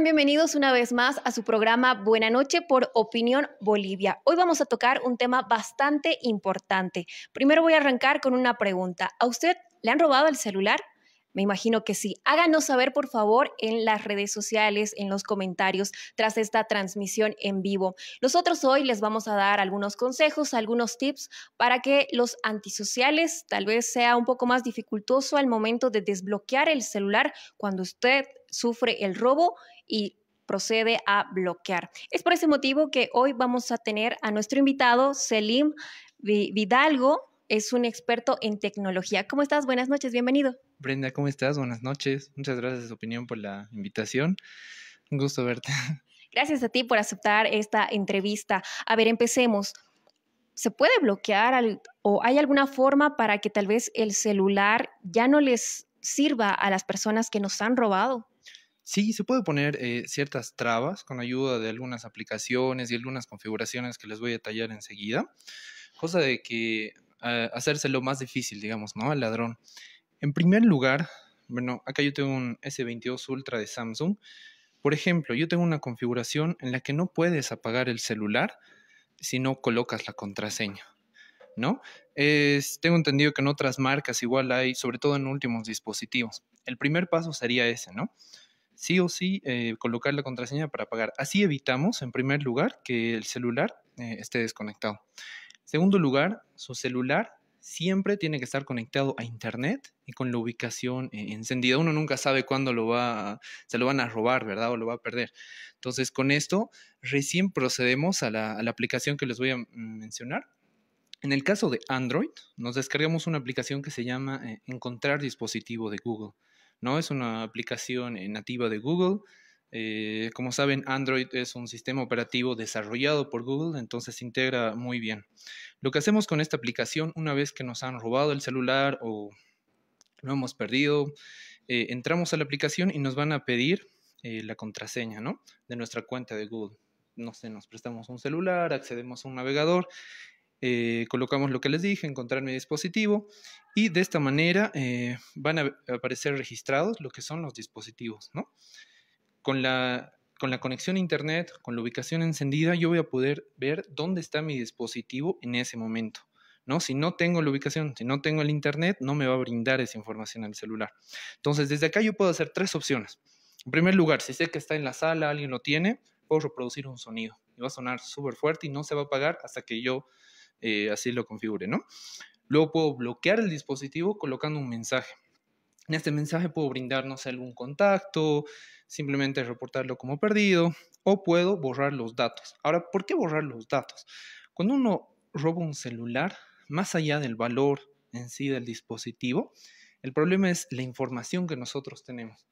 bienvenidos una vez más a su programa Buena Noche por Opinión Bolivia. Hoy vamos a tocar un tema bastante importante. Primero voy a arrancar con una pregunta. ¿A usted le han robado el celular? Me imagino que sí. Háganos saber, por favor, en las redes sociales, en los comentarios, tras esta transmisión en vivo. Nosotros hoy les vamos a dar algunos consejos, algunos tips para que los antisociales tal vez sea un poco más dificultoso al momento de desbloquear el celular cuando usted sufre el robo y procede a bloquear. Es por ese motivo que hoy vamos a tener a nuestro invitado Selim Vidalgo, es un experto en tecnología. ¿Cómo estás? Buenas noches, bienvenido. Brenda, ¿cómo estás? Buenas noches. Muchas gracias, su opinión, por la invitación. Un gusto verte. Gracias a ti por aceptar esta entrevista. A ver, empecemos. ¿Se puede bloquear o hay alguna forma para que tal vez el celular ya no les sirva a las personas que nos han robado? Sí, se puede poner eh, ciertas trabas con ayuda de algunas aplicaciones y algunas configuraciones que les voy a detallar enseguida, cosa de que eh, hacerse lo más difícil, digamos, ¿no? Al ladrón. En primer lugar, bueno, acá yo tengo un S22 Ultra de Samsung. Por ejemplo, yo tengo una configuración en la que no puedes apagar el celular si no colocas la contraseña, ¿no? tengo entendido que en otras marcas igual hay, sobre todo en últimos dispositivos. El primer paso sería ese, ¿no? sí o sí eh, colocar la contraseña para pagar. Así evitamos, en primer lugar, que el celular eh, esté desconectado. En segundo lugar, su celular siempre tiene que estar conectado a internet y con la ubicación eh, encendida. Uno nunca sabe cuándo se lo van a robar, ¿verdad? O lo va a perder. Entonces, con esto, recién procedemos a la, aplicación que les voy a mm, mencionar. En el caso de Android, nos descargamos una aplicación que se llama Encontrar dispositivo de Google. No es una aplicación eh, nativa de Google. Eh, como saben, Android es un sistema operativo desarrollado por Google, entonces se integra muy bien. Lo que hacemos con esta aplicación, una vez que nos han robado el celular o lo hemos perdido, eh, entramos a la aplicación y nos van a pedir la contraseña ¿no? de nuestra cuenta de Google. No sé, nos prestamos un celular, accedemos a un navegador eh, colocamos lo que les dije, encontrar mi dispositivo y de esta manera eh, van a aparecer registrados lo que son los dispositivos. ¿no? Con, la, con la conexión a Internet, con la ubicación encendida, yo voy a poder ver dónde está mi dispositivo en ese momento. ¿No? Si no tengo la ubicación, si no tengo el Internet, no me va a brindar esa información al celular. Entonces, desde acá yo puedo hacer tres opciones. En primer lugar, si sé que está en la sala, alguien lo tiene, puedo reproducir un sonido. Y va a sonar súper fuerte y no se va a apagar hasta que yo eh, así lo configure, ¿no? Luego puedo bloquear el dispositivo colocando un mensaje. En este mensaje puedo brindarnos algún contacto, simplemente reportarlo como perdido o puedo borrar los datos. Ahora, ¿por qué borrar los datos? Cuando uno roba un celular, más allá del valor en sí del dispositivo, el problema es la información que nosotros tenemos,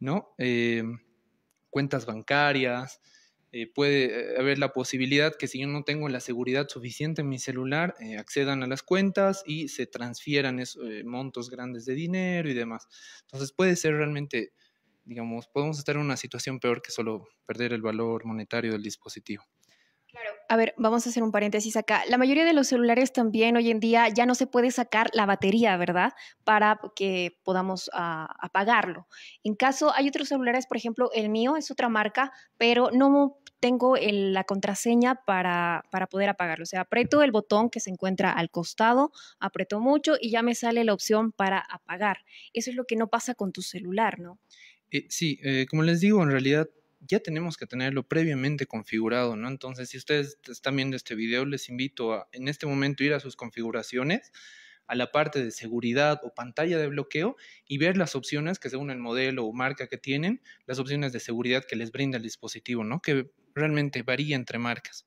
¿no? Eh, cuentas bancarias, eh, puede eh, haber la posibilidad que si yo no tengo la seguridad suficiente en mi celular, eh, accedan a las cuentas y se transfieran esos, montos grandes de dinero y demás. Entonces puede ser realmente, digamos, podemos estar en una situación peor que solo perder el valor monetario del dispositivo a ver, vamos a hacer un paréntesis acá. La mayoría de los celulares también hoy en día ya no se puede sacar la batería, ¿verdad? Para que podamos ah, apagarlo. En caso, hay otros celulares, por ejemplo, el mío es otra marca, pero no tengo la contraseña para, poder apagarlo. O sea, aprieto el botón que se encuentra al costado, aprieto mucho y ya me sale la opción para apagar. Eso es lo que no pasa con tu celular, ¿no? Eh, sí, eh, como les digo, en realidad ya tenemos que tenerlo previamente configurado, ¿no? Entonces, si ustedes están viendo este video, les invito a en este momento ir a sus configuraciones, a la parte de seguridad o pantalla de bloqueo y ver las opciones que según el modelo o marca que tienen, las opciones de seguridad que les brinda el dispositivo, ¿no? Que realmente varía entre marcas.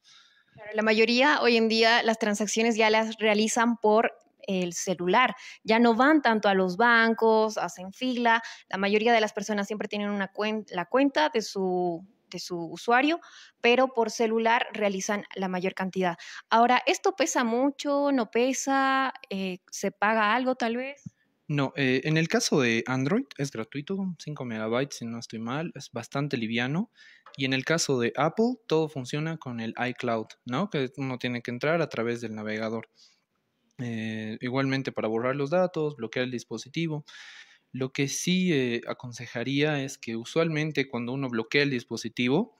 La mayoría hoy en día las transacciones ya las realizan por el celular. Ya no van tanto a los bancos, hacen fila. La mayoría de las personas siempre tienen una la cuenta de su de su usuario, pero por celular realizan la mayor cantidad. Ahora, ¿esto pesa mucho? ¿No pesa? Eh, ¿Se paga algo tal vez? No, eh, en el caso de Android es gratuito, 5 megabytes si no estoy mal, es bastante liviano. Y en el caso de Apple, todo funciona con el iCloud, ¿no? Que uno tiene que entrar a través del navegador. Eh, igualmente para borrar los datos, bloquear el dispositivo. Lo que sí eh, aconsejaría es que usualmente cuando uno bloquea el dispositivo,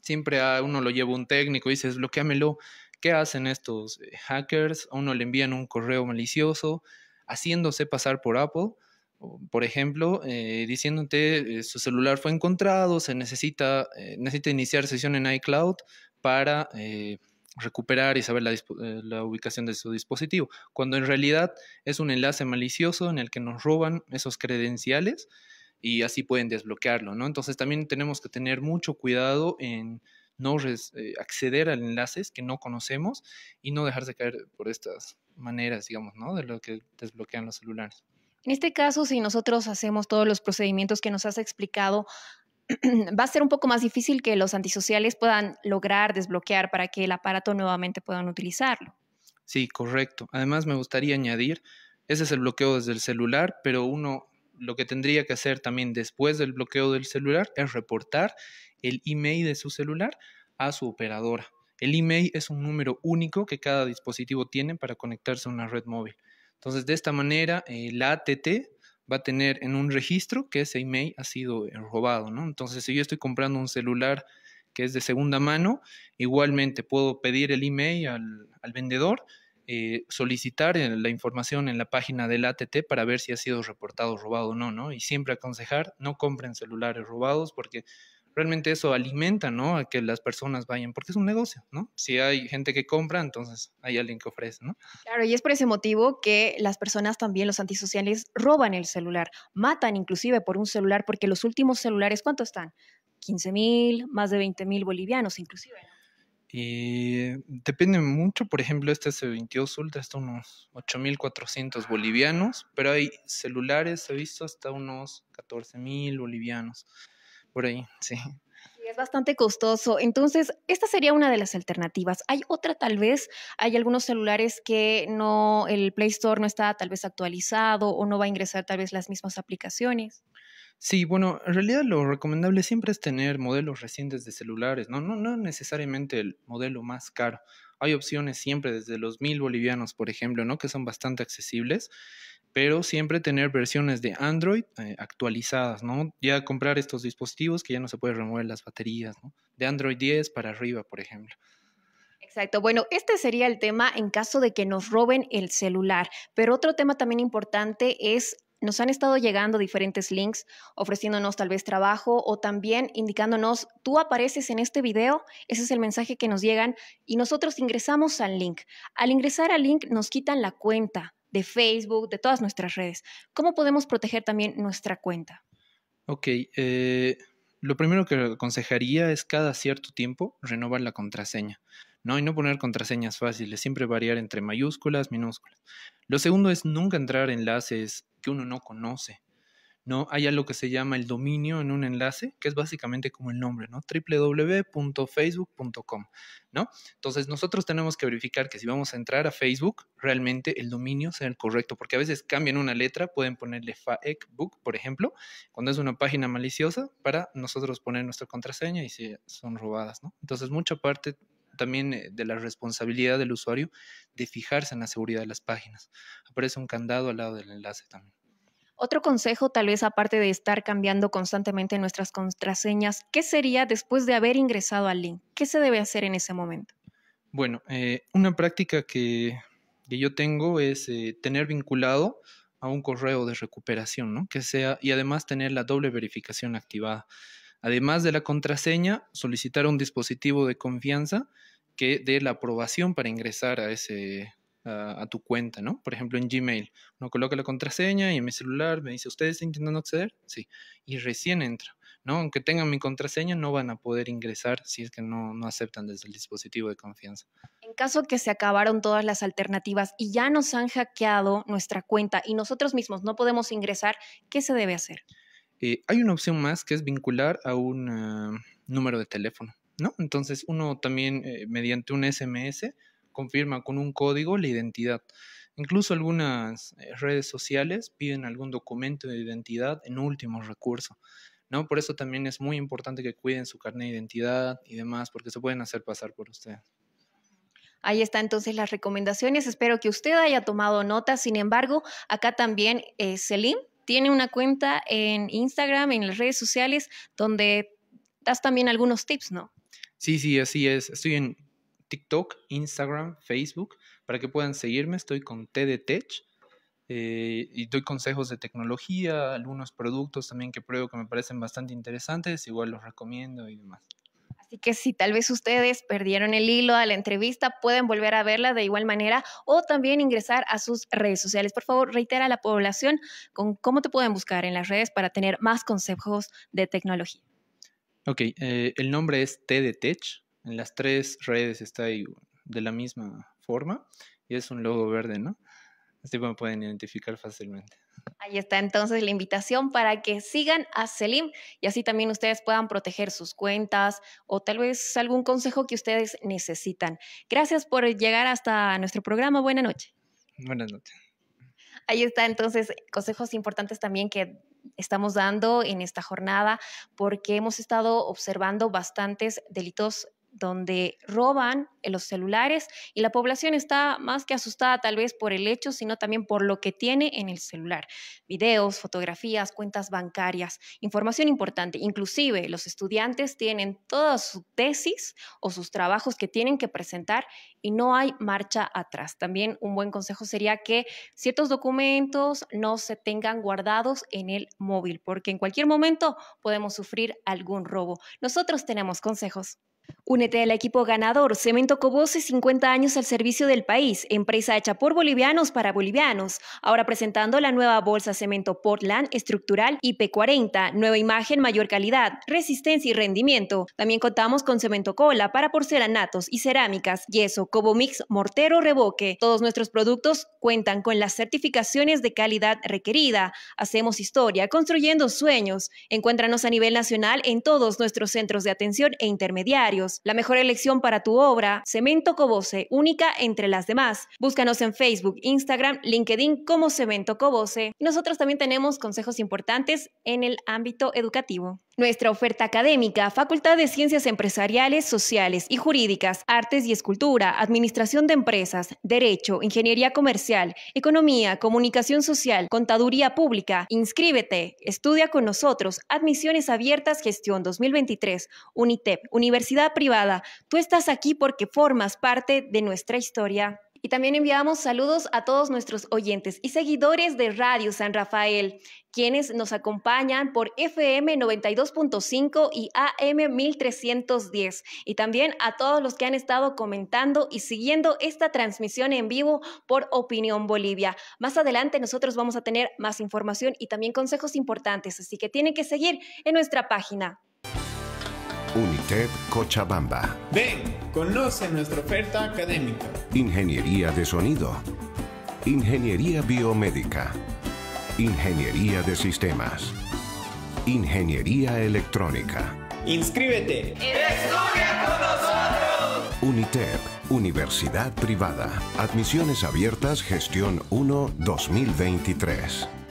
siempre a uno lo lleva un técnico y dice, bloqueámelo. ¿Qué hacen estos eh, hackers? A uno le envían un correo malicioso haciéndose pasar por Apple por ejemplo, diciéndote su celular fue encontrado, se necesita, necesita iniciar sesión en iCloud para recuperar y saber eh, la, ubicación de su dispositivo, cuando en realidad es un enlace malicioso en el que nos roban esos credenciales y así pueden desbloquearlo, ¿no? Entonces también tenemos que tener mucho cuidado en no eh, acceder a enlaces que no conocemos y no dejarse caer por estas maneras, digamos, ¿no? De lo que desbloquean los celulares. En este caso, si nosotros hacemos todos los procedimientos que nos has explicado, va a ser un poco más difícil que los antisociales puedan lograr desbloquear para que el aparato nuevamente puedan utilizarlo. Sí, correcto. Además, me gustaría añadir, ese es el bloqueo desde el celular, pero uno lo que tendría que hacer también después del bloqueo del celular es reportar el email de su celular a su operadora. El email es un número único que cada dispositivo tiene para conectarse a una red móvil. Entonces, de esta manera, el ATT va a tener en un registro que ese email ha sido eh, robado, ¿no? Entonces, si yo estoy comprando un celular que es de segunda mano, igualmente puedo pedir el email al, al vendedor, eh, solicitar eh, la información en la página del ATT para ver si ha sido reportado robado o no, ¿no? Y siempre aconsejar, no compren celulares robados porque realmente eso alimenta, ¿no? A que las personas vayan, porque es un negocio, ¿no? Si hay gente que compra, entonces hay alguien que ofrece, ¿no? Claro, y es por ese motivo que las personas también, los antisociales, roban el celular, matan inclusive por un celular, porque los últimos celulares, ¿cuánto están? 15 mil, más de 20 mil bolivianos inclusive, ¿no? Y depende mucho, por ejemplo, este S22 Ultra está unos 8.400 bolivianos, pero hay celulares, he visto, hasta unos mil bolivianos por ahí, sí. es bastante costoso. Entonces, esta sería una de las alternativas. Hay otra tal vez, hay algunos celulares que no, el Play Store no está tal vez actualizado o no va a ingresar tal vez las mismas aplicaciones. Sí, bueno, en realidad lo recomendable siempre es tener modelos recientes de celulares, ¿no? No, no necesariamente el modelo más caro. Hay opciones siempre desde los mil bolivianos, por ejemplo, ¿no? Que son bastante accesibles pero siempre tener versiones de Android eh, actualizadas, ¿no? Ya comprar estos dispositivos que ya no se puede remover las baterías, ¿no? De Android 10 para arriba, por ejemplo. Exacto. Bueno, este sería el tema en caso de que nos roben el celular. Pero otro tema también importante es, nos han estado llegando diferentes links ofreciéndonos tal vez trabajo o también indicándonos, tú apareces en este video, ese es el mensaje que nos llegan y nosotros ingresamos al link. Al ingresar al link nos quitan la cuenta de Facebook, de todas nuestras redes. ¿Cómo podemos proteger también nuestra cuenta? Ok, eh, lo primero que aconsejaría es cada cierto tiempo renovar la contraseña. ¿no? Y no poner contraseñas fáciles, siempre variar entre mayúsculas, minúsculas. Lo segundo es nunca entrar enlaces que uno no conoce. ¿no? Hay algo que se llama el dominio en un enlace, que es básicamente como el nombre, ¿no? www.facebook.com, ¿no? Entonces nosotros tenemos que verificar que si vamos a entrar a Facebook, realmente el dominio sea el correcto, porque a veces cambian una letra, pueden ponerle faecbook, por ejemplo, cuando es una página maliciosa, para nosotros poner nuestra contraseña y si son robadas, ¿no? Entonces mucha parte también eh, de la responsabilidad del usuario de fijarse en la seguridad de las páginas. Aparece un candado al lado del enlace también. Otro consejo, tal vez aparte de estar cambiando constantemente nuestras contraseñas, ¿qué sería después de haber ingresado al link? ¿Qué se debe hacer en ese momento? Bueno, eh, una práctica que, yo tengo es eh, tener vinculado a un correo de recuperación, ¿no? Que sea, y además tener la doble verificación activada. Además de la contraseña, solicitar un dispositivo de confianza que dé la aprobación para ingresar a ese a, tu cuenta, ¿no? Por ejemplo, en Gmail. Uno coloca la contraseña y en mi celular me dice, ¿ustedes están intentando acceder? Sí. Y recién entra, ¿no? Aunque tengan mi contraseña, no van a poder ingresar si es que no, no aceptan desde el dispositivo de confianza. En caso que se acabaron todas las alternativas y ya nos han hackeado nuestra cuenta y nosotros mismos no podemos ingresar, ¿qué se debe hacer? Eh, hay una opción más que es vincular a un ah, número de teléfono. ¿No? Entonces uno también eh, mediante un SMS confirma con un código la identidad. Incluso algunas eh, redes sociales piden algún documento de identidad en último recurso. ¿no? Por eso también es muy importante que cuiden su carnet de identidad y demás, porque se pueden hacer pasar por usted. Ahí está entonces las recomendaciones. Espero que usted haya tomado nota. Sin embargo, acá también Selim eh, tiene una cuenta en Instagram, en las redes sociales, donde das también algunos tips, ¿no? Sí, sí, así es. Estoy en TikTok, Instagram, Facebook, para que puedan seguirme. Estoy con TDTech Tech eh, y doy consejos de tecnología, algunos productos también que pruebo que me parecen bastante interesantes, igual los recomiendo y demás. Así que si tal vez ustedes perdieron el hilo a la entrevista, pueden volver a verla de igual manera o también ingresar a sus redes sociales. Por favor, reitera a la población con cómo te pueden buscar en las redes para tener más consejos de tecnología. Ok, eh, el nombre es TDTech, en las tres redes está ahí de la misma forma y es un logo verde, ¿no? Así me pueden identificar fácilmente. Ahí está entonces la invitación para que sigan a Selim y así también ustedes puedan proteger sus cuentas o tal vez algún consejo que ustedes necesitan. Gracias por llegar hasta nuestro programa. Buenas noches. Buenas noches. Ahí está entonces consejos importantes también que estamos dando en esta jornada porque hemos estado observando bastantes delitos donde roban los celulares y la población está más que asustada tal vez por el hecho, sino también por lo que tiene en el celular. Videos, fotografías, cuentas bancarias, información importante. Inclusive los estudiantes tienen toda sus tesis o sus trabajos que tienen que presentar y no hay marcha atrás. También un buen consejo sería que ciertos documentos no se tengan guardados en el móvil, porque en cualquier momento podemos sufrir algún robo. Nosotros tenemos consejos. Únete al equipo ganador. Cemento Cobose, 50 años al servicio del país. Empresa hecha por bolivianos para bolivianos. Ahora presentando la nueva bolsa Cemento Portland estructural IP40. Nueva imagen, mayor calidad, resistencia y rendimiento. También contamos con cemento cola para porcelanatos y cerámicas, yeso, cobomix, mortero, revoque. Todos nuestros productos cuentan con las certificaciones de calidad requerida. Hacemos historia, construyendo sueños. Encuéntranos a nivel nacional en todos nuestros centros de atención e intermediarios. La mejor elección para tu obra, Cemento Cobose, única entre las demás. Búscanos en Facebook, Instagram, LinkedIn como Cemento Cobose. Nosotros también tenemos consejos importantes en el ámbito educativo. Nuestra oferta académica, Facultad de Ciencias Empresariales, Sociales y Jurídicas, Artes y Escultura, Administración de Empresas, Derecho, Ingeniería Comercial, Economía, Comunicación Social, Contaduría Pública. Inscríbete, estudia con nosotros, Admisiones Abiertas, Gestión 2023, UNITEP, Universidad privada. Tú estás aquí porque formas parte de nuestra historia. Y también enviamos saludos a todos nuestros oyentes y seguidores de Radio San Rafael, quienes nos acompañan por FM 92.5 y AM 1310. Y también a todos los que han estado comentando y siguiendo esta transmisión en vivo por Opinión Bolivia. Más adelante nosotros vamos a tener más información y también consejos importantes, así que tienen que seguir en nuestra página. UNITEP Cochabamba. Ven, conoce nuestra oferta académica. Ingeniería de sonido. Ingeniería biomédica. Ingeniería de sistemas. Ingeniería electrónica. ¡Inscríbete! ¡Estudia con nosotros! UNITEP, Universidad Privada. Admisiones abiertas, gestión 1-2023.